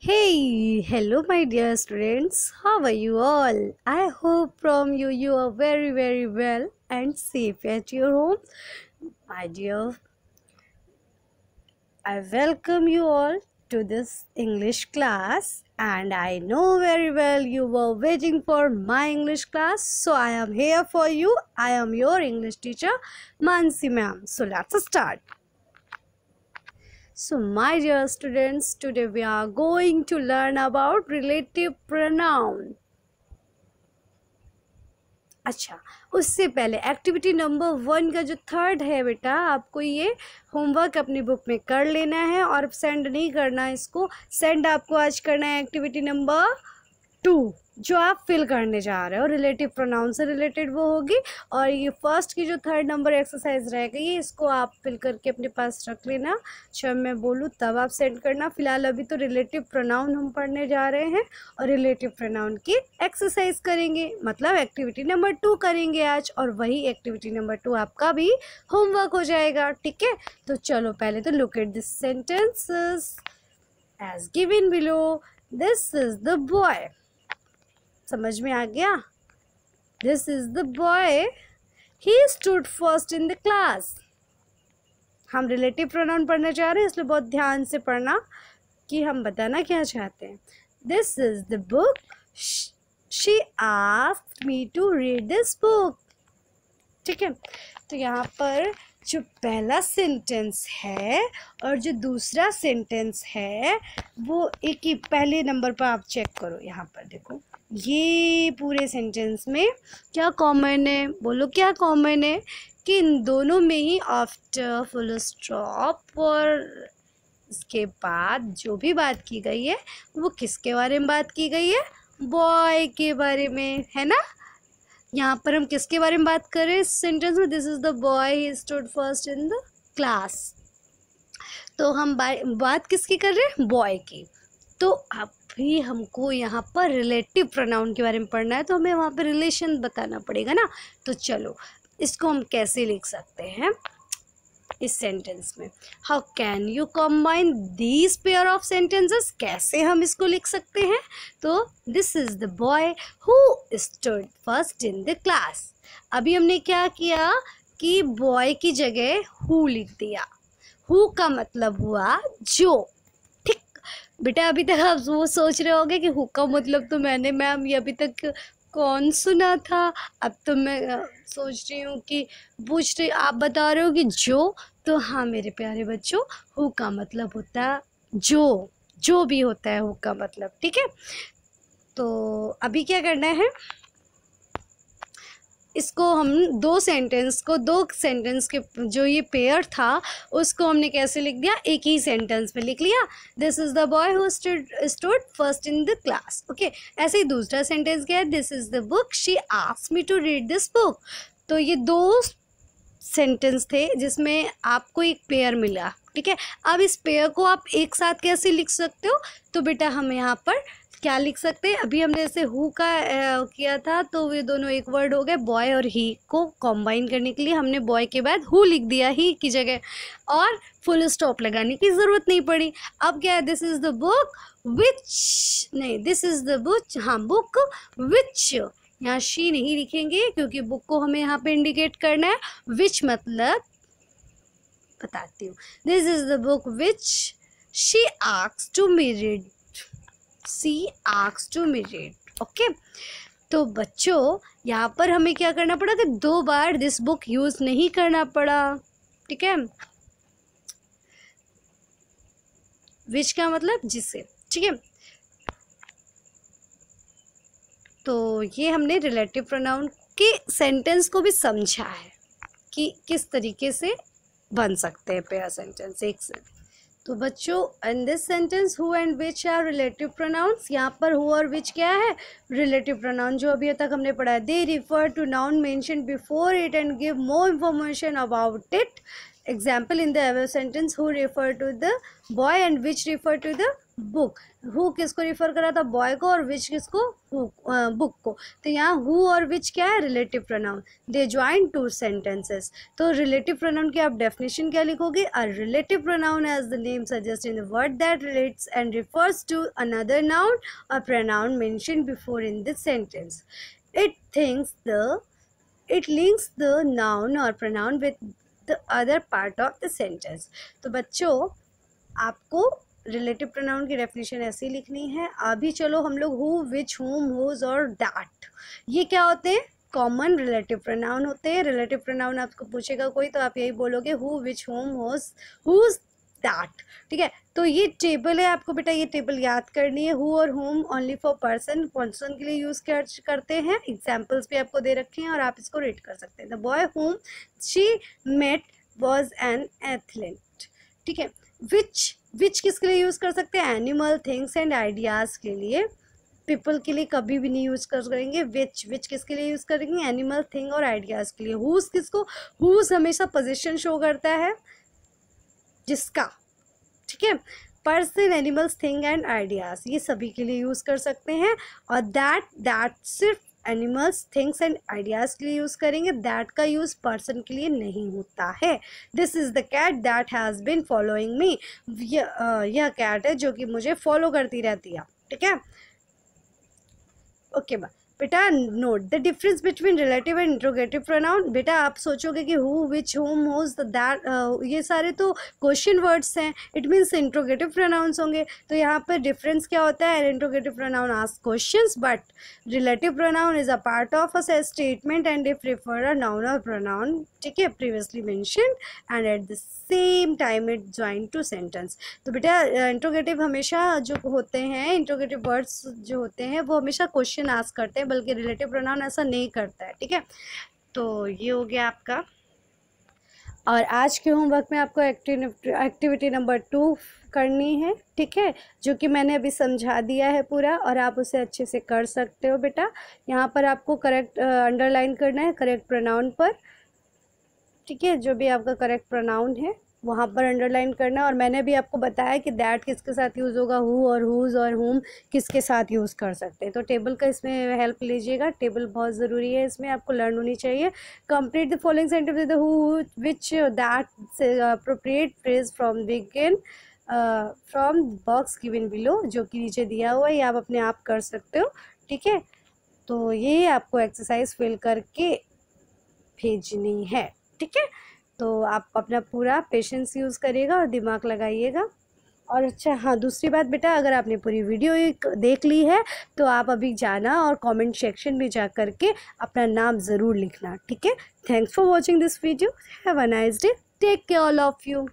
Hey, hello my dear students. How are you all? I hope from you you are very very well and safe at your home. My dear, I welcome you all to this English class and I know very well you were waiting for my English class. So I am here for you. I am your English teacher Mansi ma'am. So let's start. So my dear students, today we are going to learn about relative pronoun. अच्छा उससे पहले activity number one का जो third है बेटा आपको ये homework अपनी बुक में कर लेना है और सेंड नहीं करना इसको सेंड आपको आज करना है एक्टिविटी नंबर टू जो आप फिल करने जा रहे हो रिलेटिव प्रोनाउन से रिलेटेड वो होगी और ये फर्स्ट की जो थर्ड नंबर एक्सरसाइज रहेगा ये इसको आप फिल करके अपने पास रख लेना जब मैं बोलूँ तब आप सेंड करना फिलहाल अभी तो रिलेटिव प्रोनाउन हम पढ़ने जा रहे हैं और रिलेटिव प्रोनाउन की एक्सरसाइज करेंगे मतलब एक्टिविटी नंबर टू करेंगे आज और वही एक्टिविटी नंबर टू आपका भी होमवर्क हो जाएगा ठीक है तो चलो पहले तो look at this sentences as given below this is the boy समझ में आ गया this is the boy he stood first in the class हम रिलेटिव प्रोनाउन पढ़ना चाह रहे हैं इसलिए बहुत ध्यान से पढ़ना कि हम बताना क्या चाहते हैं this is the book she ask me to read this book ठीक है तो यहाँ पर जो पहला सेंटेंस है और जो दूसरा सेंटेंस है वो एक ही पहले नंबर पर आप चेक करो यहाँ पर देखो ये पूरे सेंटेंस में क्या कॉमन है बोलो क्या कॉमन है कि इन दोनों में ही आफ्टर फुल स्टॉप और इसके बाद जो भी बात की गई है वो किसके बारे में बात की गई है बॉय के बारे में है ना यहाँ पर हम किसके बारे में बात कर रहे हैं इस सेंटेंस में this is the boy he stood first in the class तो हम बात किसकी कर रहे हैं बॉय की तो आप भी हमको यहाँ पर रिलेटिव प्रोनाउन के बारे में पढ़ना है तो हमें वहाँ पर रिलेशन बताना पड़ेगा ना तो चलो इसको हम कैसे लिख सकते हैं इस सेंटेंस में how can you combine these pair of sentences कैसे हम इसको लिख सकते हैं तो this is the boy who stood first in the class अभी हमने क्या किया कि बॉय की जगह हु लिख दिया हु का मतलब हुआ जो बेटा अभी तक आप वो सोच रहे होगे कि हुक्का मतलब तो मैंने मैम ये अभी तक कौन सुना था अब तो मैं सोच रही हूँ कि पूछ रही आप बता रहे हो कि जो तो हाँ मेरे प्यारे बच्चों हुक्का मतलब होता है जो जो भी होता है हुक्का मतलब ठीक है तो अभी क्या करना है इसको हम दो सेंटेंस को दो सेंटेंस के जो ये पेयर था उसको हमने कैसे लिख दिया एक ही सेंटेंस में लिख लिया this is the boy who stood first in the class okay ऐसे ही दूसरा सेंटेंस क्या है this is the book she ask me to read this book तो ये दो सेंटेंस थे जिसमें आपको एक पेयर मिला ठीक है अब इस पेयर को आप एक साथ कैसे लिख सकते हो तो बेटा हम यहाँ पर क्या लिख सकते हैं अभी हमने इसे हु का किया था तो वे दोनों एक वर्ड हो गए बॉय और ही को कॉम्बाइन करने के लिए हमने बॉय के बाद हु लिख दिया ही की जगह और फुल स्टॉप लगाने की ज़रूरत नहीं पड़ी अब क्या है this is the book which नहीं दिस इज़ द बुच हाँ बुक विच यहाँ शी नहीं लिखेंगे क्योंकि बुक को हमें यहाँ पे इंडिकेट करना है विच मतलब बताती हूँ this is the book which she asks to me read she asks to me read okay तो बच्चों यहाँ पर हमें क्या करना पड़ा कि तो दो बार दिस बुक यूज़ नहीं करना पड़ा ठीक है विच का मतलब जिसे ठीक है तो ये हमने रिलेटिव प्रोनाउन के सेंटेंस को भी समझा है कि किस तरीके से बन सकते हैं पेयर सेंटेंस एक सेंटेंस तो बच्चों in this sentence who and which are relative pronouns यहाँ पर हु और विच क्या है रिलेटिव प्रोनाउन जो अभी तक हमने पढ़ा है they refer to noun mention before it and give more information about it example in the above sentence who refer to the boy and which refer to the book who किसको refer करा था boy को और which किसको who uh, book को तो यहाँ who और which क्या है relative pronoun they join two sentences तो relative pronoun की आप definition क्या लिखोगे a relative pronoun as the name suggests in the word that relates and refers to another noun or pronoun mentioned before in this sentence it thinks the it links the noun or pronoun with the other part of the sentence तो बच्चों आपको relative pronoun की definition ऐसे ही लिखनी है अभी चलो हम लोग हु विच होम होज और दैट ये क्या होते हैं कॉमन रिलेटिव प्रोनाउन होते हैं रिलेटिव प्रोनाउन आपको पूछेगा कोई तो आप यही बोलोगे who which whom whose whose that ठीक है तो ये टेबल है आपको बेटा ये टेबल याद करनी है हु और whom only for person person के लिए यूज़ कर, करते हैं एग्जाम्पल्स भी आपको दे रखे हैं और आप इसको रीड कर सकते हैं the boy whom she met was an athlete ठीक है विच विच किसके लिए यूज़ कर सकते हैं एनिमल थिंग्स एंड आइडियाज़ के लिए पीपल के लिए कभी भी नहीं यूज़ कर करेंगे विच विच किसके लिए यूज़ करेंगे एनिमल थिंग और आइडियाज़ के लिए हुज किसको हुज हमेशा पोजिशन शो करता है जिसका ठीक है person animals thing and ideas ये सभी के लिए यूज़ कर सकते हैं और दैट दैट सिर्फ एनिमल्स थिंग्स एंड आइडियाज़ के लिए यूज़ करेंगे दैट का यूज़ पर्सन के लिए नहीं होता है this is the cat that has been following me यह कैट है जो कि मुझे फॉलो करती रहती है ठीक है ओके okay, बाय बेटा note the difference between relative and interrogative pronoun बेटा आप सोचोगे कि who which whom whose that ये सारे तो क्वेश्चन वर्ड्स हैं इट मीन्स इंट्रोगेटिव प्रोनाउंस होंगे तो यहाँ पर डिफरेंस क्या होता है एंड इंट्रोगेटिव प्रोनाउन आज question but relative pronoun is a part of a statement and if refer a noun और प्रोनाउन ठीक है previously mention and at the same time it join two sentence तो बेटा interrogative uh, हमेशा जो होते हैं इंट्रोगेटिव वर्ड्स जो होते हैं वो हमेशा क्वेश्चन आस्क करते हैं बल्कि रिलेटिव प्रोनाउन ऐसा नहीं करता है ठीक है तो ये हो गया आपका और आज के होमवर्क में आपको एक्टिविटी नंबर टू करनी है ठीक है जो कि मैंने अभी समझा दिया है पूरा और आप उसे अच्छे से कर सकते हो बेटा यहाँ पर आपको करेक्ट अंडरलाइन करना है करेक्ट प्रोनाउन पर ठीक है जो भी आपका करेक्ट प्रोनाउन है वहाँ पर अंडरलाइन करना और मैंने भी आपको बताया कि दैट किसके साथ यूज़ होगा हु और हुज़ और हुम किसके साथ यूज़ कर सकते हैं तो टेबल का इसमें हेल्प लीजिएगा टेबल बहुत ज़रूरी है इसमें आपको लर्न होनी चाहिए complete the following sentence with who which that appropriate phrase from begin from box given below जो कि नीचे दिया हुआ है ये आप अपने आप कर सकते हो ठीक है तो ये आपको एक्सरसाइज फिल करके भेजनी है ठीक है तो आप अपना पूरा पेशेंस यूज़ करिएगा और दिमाग लगाइएगा और अच्छा हाँ दूसरी बात बेटा अगर आपने पूरी वीडियो देख ली है तो आप अभी जाना और कमेंट सेक्शन में जा कर के अपना नाम ज़रूर लिखना ठीक है thanks for watching this video have a nice day take care all of you